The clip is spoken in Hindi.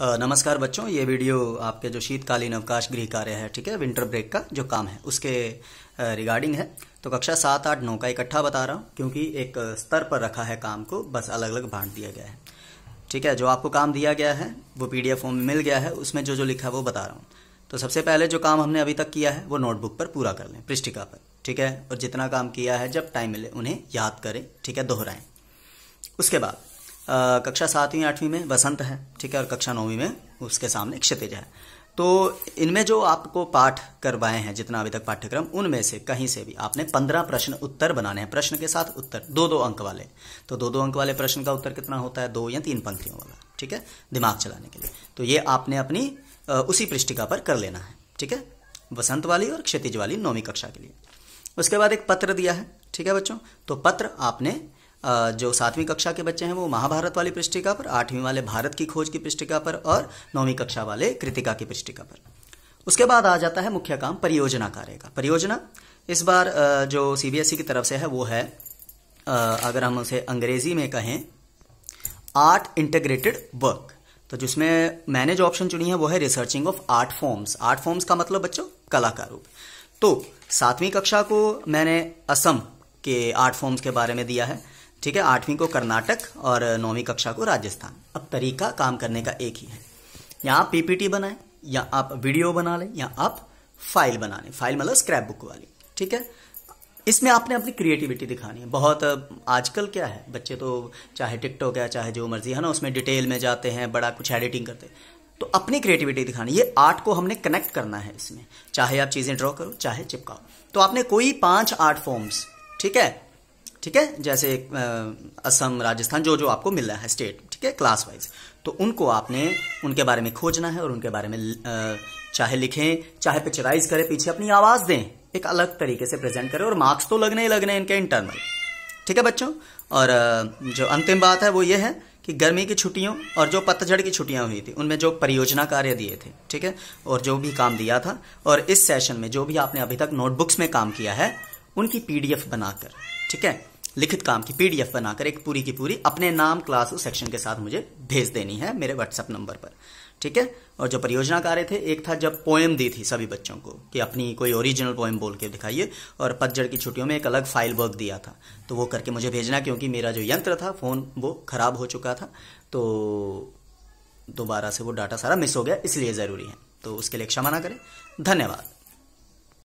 नमस्कार बच्चों ये वीडियो आपके जो शीतकालीन अवकाश गृह कार्य है ठीक है विंटर ब्रेक का जो काम है उसके रिगार्डिंग है तो कक्षा सात आठ नौ का इकट्ठा बता रहा हूँ क्योंकि एक स्तर पर रखा है काम को बस अलग अलग बांट दिया गया है ठीक है जो आपको काम दिया गया है वो पीडीएफ फॉर्म में मिल गया है उसमें जो जो लिखा है वो बता रहा हूँ तो सबसे पहले जो काम हमने अभी तक किया है वो नोटबुक पर पूरा कर लें पृष्ठिका पर ठीक है और जितना काम किया है जब टाइम मिले उन्हें याद करें ठीक है दोहराएं उसके बाद कक्षा सातवीं आठवीं में वसंत है ठीक है और कक्षा नौवीं में उसके सामने क्षितिज है तो इनमें जो आपको पाठ करवाए हैं जितना अभी तक पाठ्यक्रम उनमें से कहीं से भी आपने पंद्रह प्रश्न उत्तर बनाने हैं प्रश्न के साथ उत्तर दो दो अंक वाले तो दो दो अंक वाले प्रश्न का उत्तर कितना होता है दो या तीन पंक्तियों वाला ठीक है दिमाग चलाने के लिए तो ये आपने अपनी उसी पृष्ठिका पर कर लेना है ठीक है वसंत वाली और क्षितिज वाली नौवीं कक्षा के लिए उसके बाद एक पत्र दिया है ठीक है बच्चों तो पत्र आपने जो सातवीं कक्षा के बच्चे हैं वो महाभारत वाली पृष्ठिका पर आठवीं वाले भारत की खोज की पृष्ठिका पर और नौवीं कक्षा वाले कृतिका की पृष्ठिका पर उसके बाद आ जाता है मुख्य काम परियोजना कार्य का परियोजना इस बार जो सीबीएसई e की तरफ से है वो है अगर हम उसे अंग्रेजी में कहें आर्ट इंटीग्रेटेड वर्क तो जिसमें मैंने जो ऑप्शन चुनी है वो है researching of art forms art forms का मतलब बच्चों कला का रूप तो सातवीं कक्षा को मैंने असम के आर्ट फॉर्म्स के बारे में दिया है ठीक है आठवीं को कर्नाटक और नौवीं कक्षा को राजस्थान अब तरीका काम करने का एक ही है या आप पीपीटी बनाएं या आप वीडियो बना लें या आप फाइल बना लें फाइल मतलब स्क्रैप बुक वाली ठीक है इसमें आपने अपनी क्रिएटिविटी दिखानी है बहुत आजकल क्या है बच्चे तो चाहे टिकटॉक है चाहे जो मर्जी है ना उसमें डिटेल में जाते हैं बड़ा कुछ एडिटिंग करते हैं तो अपनी क्रिएटिविटी दिखानी ये आर्ट को हमने कनेक्ट करना है इसमें चाहे आप चीज़ें ड्रॉ करो चाहे चिपकाओ तो आपने कोई पांच आर्ट फॉर्म्स ठीक है ठीक है जैसे असम राजस्थान जो जो आपको मिल रहा है स्टेट ठीक है क्लास वाइज तो उनको आपने उनके बारे में खोजना है और उनके बारे में चाहे लिखें चाहे पिक्चराइज करें पीछे अपनी आवाज दें एक अलग तरीके से प्रेजेंट करें और मार्क्स तो लगने ही लगने इनके इंटरनल ठीक है बच्चों और जो अंतिम बात है वो ये है कि गर्मी की छुट्टियों और जो पतझड़ की छुट्टियां हुई थी उनमें जो परियोजना कार्य दिए थे ठीक है और जो भी काम दिया था और इस सेशन में जो भी आपने अभी तक नोटबुक्स में काम किया है उनकी पीडीएफ बनाकर ठीक है लिखित काम की पीडीएफ बनाकर एक पूरी की पूरी अपने नाम क्लास और सेक्शन के साथ मुझे भेज देनी है मेरे व्हाट्सएप नंबर पर ठीक है और जो परियोजना कार्य थे एक था जब पोएम दी थी सभी बच्चों को कि अपनी कोई ओरिजिनल पोएम बोल के दिखाइए और पतझड़ की छुट्टियों में एक अलग फाइल वर्क दिया था तो वो करके मुझे भेजना क्योंकि मेरा जो यंत्र था फोन वो खराब हो चुका था तो दोबारा से वो डाटा सारा मिस हो गया इसलिए ज़रूरी है तो उसके लिए क्षमा ना करें धन्यवाद